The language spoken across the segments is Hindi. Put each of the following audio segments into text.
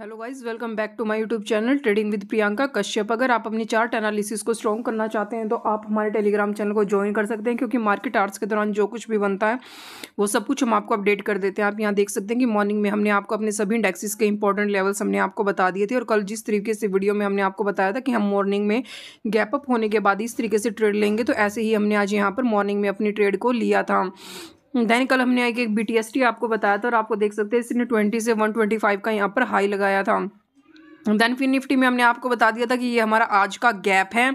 hello guys welcome back to my YouTube channel trading with Priyanka Kashyap अगर आप अपनी चार्ट एनालिसिस को स्ट्रॉन्ग करना चाहते हैं तो आप हमारे टेलीग्राम चैनल को ज्वाइन कर सकते हैं क्योंकि मार्केट आर्ट्स के दौरान जो कुछ भी बनता है वो सब कुछ हम आपको अपडेट कर देते हैं आप यहाँ देख सकते हैं कि मॉर्निंग में हमने आपको अपने सभी इंडेक्सिस के इंपॉर्टेंट लेवल्स हमने आपको बता दिए थे और कल जिस तरीके से वीडियो में हमने आपको बताया था कि हम मॉर्निंग में गैप अप होने के बाद इस तरीके से ट्रेड लेंगे तो ऐसे ही हमने आज यहाँ पर मॉर्निंग में अपनी ट्रेड को लिया था दैन कल हमने एक बी टी एस टी आपको बताया था और आपको देख सकते हैं इसने ट्वेंटी से वन ट्वेंटी फाइव का यहाँ पर हाई लगाया था देन फिर निफ्टी में हमने आपको बता दिया था कि ये हमारा आज का गैप है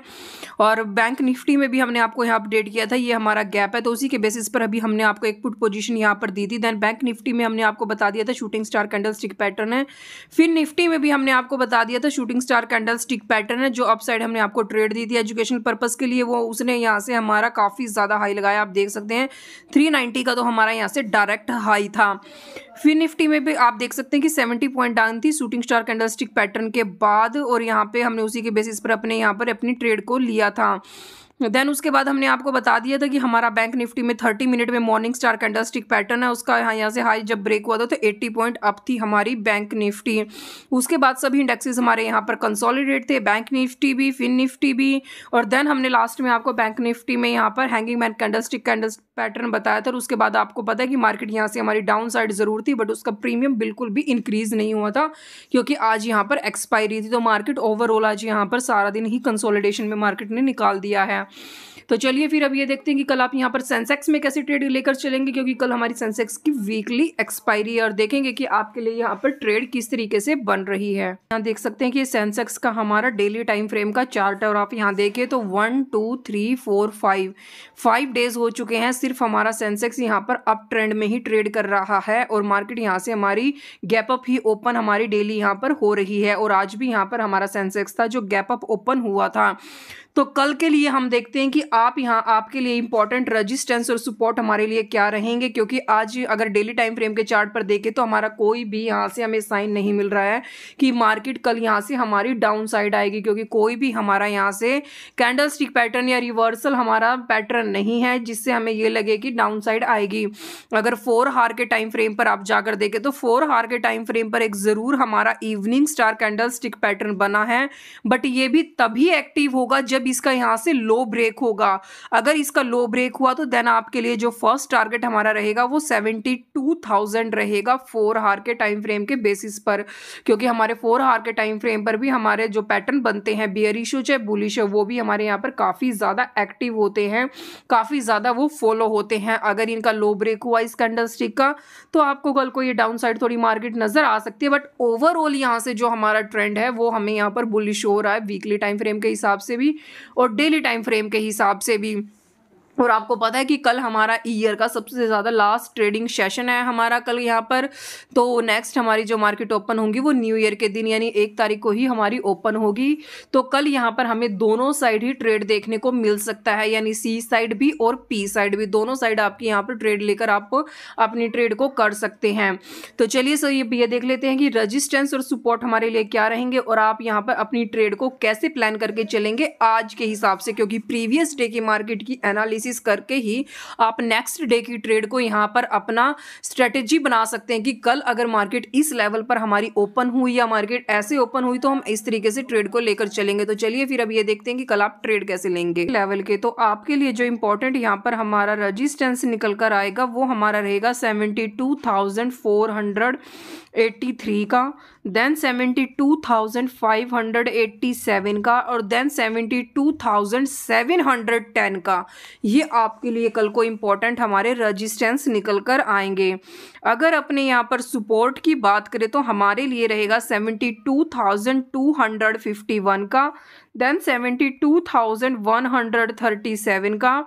और बैंक निफ्टी में भी हमने आपको यहाँ अपडेट किया था ये हमारा गैप है तो उसी के बेसिस पर अभी हमने आपको एक पुट पोजीशन यहाँ पर दी थी देन बैंक निफ्टी में हमने आपको बता दिया था shooting star candle stick pattern है फिर निफ्टी में भी हमने आपको बता दिया था shooting star candle stick pattern है जो अपसाइड हमने आपको ट्रेड दी थी एजुकेशन पर्पज़ के लिए वो उसने यहाँ से हमारा काफ़ी ज़्यादा हाई लगाया आप देख सकते हैं थ्री का तो हमारा यहाँ से डायरेक्ट हाई था फिर निफ्टी में भी आप देख सकते हैं कि सेवेंटी पॉइंट डाउन थी shooting star candle stick pattern के बाद और यहाँ पे हमने उसी के बेसिस पर अपने यहाँ पर अपनी ट्रेड को लिया था देन उसके बाद हमने आपको बता दिया था कि हमारा बैंक निफ्टी में थर्टी मिनट में मॉर्निंग स्टार कैंडलस्टिक पैटर्न है उसका यहाँ यहाँ से हाई जब ब्रेक हुआ था तो एट्टी पॉइंट अप थी हमारी बैंक निफ्टी उसके बाद सभी इंडेक्सेस हमारे यहाँ पर कंसोलिडेट थे बैंक निफ्टी भी फिन निफ्टी भी और देन हमने लास्ट में आपको बैंक निफ्टी में यहाँ पर hanging man candlestick candle pattern बताया था और उसके बाद आपको पता है कि मार्केट यहाँ से हमारी डाउन साइड ज़रूर थी बट उसका प्रीमियम बिल्कुल भी इंक्रीज़ नहीं हुआ था क्योंकि आज यहाँ पर एक्सपायरी थी तो मार्केट ओवरऑल आज यहाँ पर सारा दिन ही कंसोलिडेशन में मार्केट ने निकाल दिया है है तो चलिए फिर अब ये देखते हैं कि कल आप यहाँ पर सेंसेक्स में कैसे ट्रेड लेकर चलेंगे क्योंकि कल हमारी सेंसेक्स की वीकली एक्सपायरी है और देखेंगे कि आपके लिए यहाँ पर ट्रेड किस तरीके से बन रही है यहाँ देख सकते हैं कि सेंसेक्स का हमारा डेली टाइम फ्रेम का चार्ट है और आप यहाँ देखें तो one two three four five five days हो चुके हैं सिर्फ हमारा सेंसेक्स यहाँ पर अप ट्रेंड में ही ट्रेड कर रहा है और मार्केट यहाँ से हमारी गैपअप ही ओपन हमारी डेली यहाँ पर हो रही है और आज भी यहाँ पर हमारा सेंसेक्स था जो गैपअप ओपन हुआ था तो कल के लिए हम देखते हैं कि आप यहाँ आपके लिए इंपॉर्टेंट रजिस्टेंस और सपोर्ट हमारे लिए क्या रहेंगे क्योंकि आज अगर डेली टाइम फ्रेम के चार्ट पर देखें तो हमारा कोई भी यहाँ से हमें साइन नहीं मिल रहा है कि मार्केट कल यहाँ से हमारी डाउन साइड आएगी क्योंकि कोई भी हमारा यहाँ से कैंडल पैटर्न या रिवर्सल हमारा पैटर्न नहीं है जिससे हमें ये लगे कि डाउन साइड आएगी अगर फोर हार के टाइम फ्रेम पर आप जाकर देखें तो फोर हार के टाइम फ्रेम पर एक ज़रूर हमारा evening star candle stick pattern बना है बट ये भी तभी एक्टिव होगा जब इसका यहाँ से लो ब्रेक होगा अगर इसका लो ब्रेक हुआ तो देन आपके लिए जो फर्स्ट टारगेट हमारा रहेगा वो सेवेंटी टू थाउजेंड रहेगा फोर हार के टाइम फ्रेम के बेसिस पर क्योंकि हमारे फोर हार के टाइम फ्रेम पर भी हमारे जो पैटर्न बनते हैं बियरिश हो चाहे बुलिश हो वो भी हमारे यहाँ पर काफ़ी ज़्यादा एक्टिव होते हैं काफ़ी ज़्यादा वो फॉलो होते हैं अगर इनका लो ब्रेक हुआ इस कैंडलस्टिक का तो आपको कल को ये डाउन साइड थोड़ी मार्केट नज़र आ सकती है बट ओवरऑल यहाँ से जो हमारा ट्रेंड है वो हमें यहाँ पर बुलिश हो रहा है वीकली टाइम फ्रेम के हिसाब से भी और डेली टाइम फ्रेम फ्रेम के हिसाब से भी और आपको पता है कि कल हमारा ईयर का सबसे ज़्यादा लास्ट ट्रेडिंग सेशन है हमारा कल यहाँ पर तो नेक्स्ट हमारी जो मार्केट ओपन होंगी वो न्यू ईयर के दिन यानी एक तारीख को ही हमारी ओपन होगी तो कल यहाँ पर हमें दोनों साइड ही ट्रेड देखने को मिल सकता है यानी सी साइड भी और पी साइड भी दोनों साइड आपकी यहाँ पर ट्रेड लेकर आप अपनी ट्रेड को कर सकते हैं तो चलिए सर ये ये देख लेते हैं कि रजिस्टेंस और सपोर्ट हमारे लिए क्या रहेंगे और आप यहाँ पर अपनी ट्रेड को कैसे प्लान करके चलेंगे आज के हिसाब से क्योंकि प्रीवियस डे की मार्केट की एनालिस एनालिसिस करके ही आप नेक्स्ट डे की ट्रेड को यहाँ पर अपना स्ट्रेटेजी बना सकते हैं कि कल अगर मार्केट इस लेवल पर हमारी ओपन हुई या मार्केट ऐसे ओपन हुई तो हम इस तरीके से ट्रेड को लेकर चलेंगे तो चलिए फिर अब ये देखते हैं कि कल आप ट्रेड कैसे लेंगे लेवल के तो आपके लिए जो इंपॉर्टेंट यहाँ पर हमारा रजिस्टेंस निकल कर आएगा वो हमारा रहेगा seventy two thousand four hundred eighty three का then seventy two thousand five hundred eighty seven का और then seventy two thousand seven hundred ten का ये आपके लिए कल को इम्पॉर्टेंट हमारे रजिस्टेंस निकल कर आएंगे अगर अपने यहाँ पर सपोर्ट की बात करें तो हमारे लिए रहेगा seventy two thousand two hundred fifty one का then seventy two thousand one hundred thirty seven का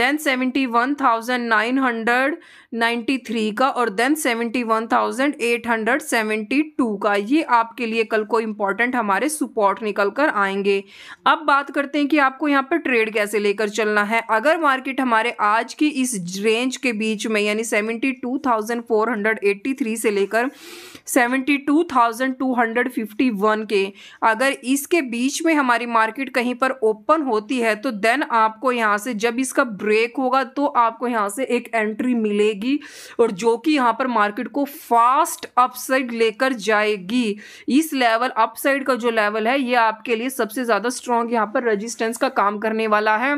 then seventy one thousand nine hundred ninety three का और then seventy one thousand eight hundred seventy two का ये आपके लिए कल को इम्पॉर्टेंट हमारे सपोर्ट निकल कर आएंगे अब बात करते हैं कि आपको यहाँ पर ट्रेड कैसे लेकर चलना है अगर मार्केट हमारे आज की इस रेंज के बीच में यानी seventy two thousand four hundred eighty three से लेकर seventy two thousand two hundred fifty one के अगर इसके बीच में हमारी वाली मार्केट कहीं पर ओपन होती है तो देन आपको यहाँ से जब इसका ब्रेक होगा तो आपको यहाँ से एक एंट्री मिलेगी और जो कि यहाँ पर मार्केट को फास्ट अपसाइड लेकर जाएगी इस लेवल अपसाइड का जो लेवल है ये आपके लिए सबसे ज़्यादा स्ट्रॉन्ग यहाँ पर रजिस्टेंस का काम करने वाला है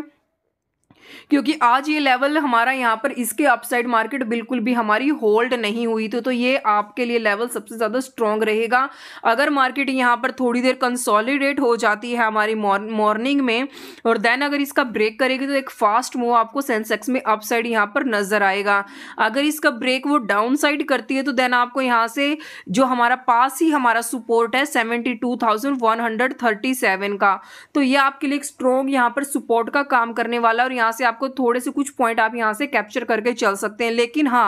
क्योंकि आज ये लेवल हमारा यहाँ पर इसके अपसाइड मार्केट बिल्कुल भी हमारी होल्ड नहीं हुई थी तो ये आपके लिए लेवल सबसे ज़्यादा स्ट्रॉन्ग रहेगा अगर मार्केट यहाँ पर थोड़ी देर कंसॉलीडेट हो जाती है हमारी मॉर्निंग में और देन अगर इसका ब्रेक करेगी तो एक फास्ट मूव आपको सेंसेक्स में अपसाइड यहाँ पर नजर आएगा अगर इसका ब्रेक वो डाउन साइड करती है तो देन आपको यहाँ से जो हमारा पास ही हमारा सपोर्ट है seventy two thousand one hundred thirty seven का तो ये आपके लिए एक स्ट्रॉन्ग यहाँ पर सपोर्ट का काम करने वाला और यहाँ से आपको थोड़े से कुछ पॉइंट आप यहाँ से कैप्चर करके चल सकते हैं लेकिन हाँ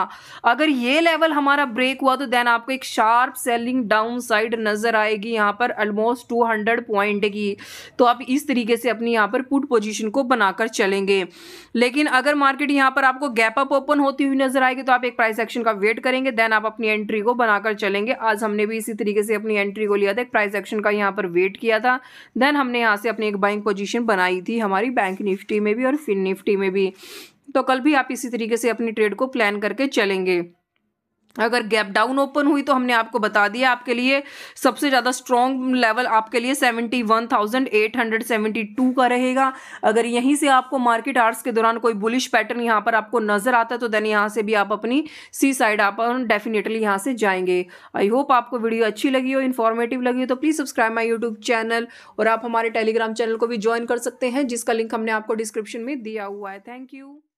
अगर ये लेवल हमारा ब्रेक हुआ तो देन आपको एक शार्प सेलिंग डाउन साइड नज़र आएगी यहाँ पर ऑलमोस्ट टू पॉइंट की तो आप इस तरीके से अपनी यहाँ पर पुट पोजिशन को बनाकर चलेंगे लेकिन अगर मार्केट यहाँ पर आपको गैप अप ओपन होती हुई नजर आएगी तो आप एक प्राइस एक्शन का वेट करेंगे देन आप अपनी एंट्री को बनाकर चलेंगे आज हमने भी इसी तरीके से अपनी एंट्री को लिया था एक प्राइस एक्शन का यहाँ पर वेट किया था देन हमने यहाँ से अपनी एक बाइंग पोजीशन बनाई थी हमारी बैंक निफ्टी में भी और फिन निफ्टी निफ्टी में भी तो कल भी आप इसी तरीके से अपनी ट्रेड को प्लान करके चलेंगे अगर गैप डाउन ओपन हुई तो हमने आपको बता दिया आपके लिए सबसे ज़्यादा स्ट्रॉन्ग लेवल आपके लिए seventy one thousand eight hundred seventy two का रहेगा अगर यहीं से आपको मार्केट आर्ट्स के दौरान कोई बुलिश पैटर्न यहाँ पर आपको नज़र आता है तो देन यहाँ से भी आप अपनी सी साइड आप डेफिनेटली यहाँ से जाएंगे आई होप आपको वीडियो अच्छी लगी हो इन्फॉर्मेटिव लगी हो तो please subscribe my YouTube channel और आप हमारे टेलीग्राम चैनल को भी ज्वाइन कर सकते हैं जिसका लिंक हमने आपको डिस्क्रिप्शन में दिया हुआ है थैंक यू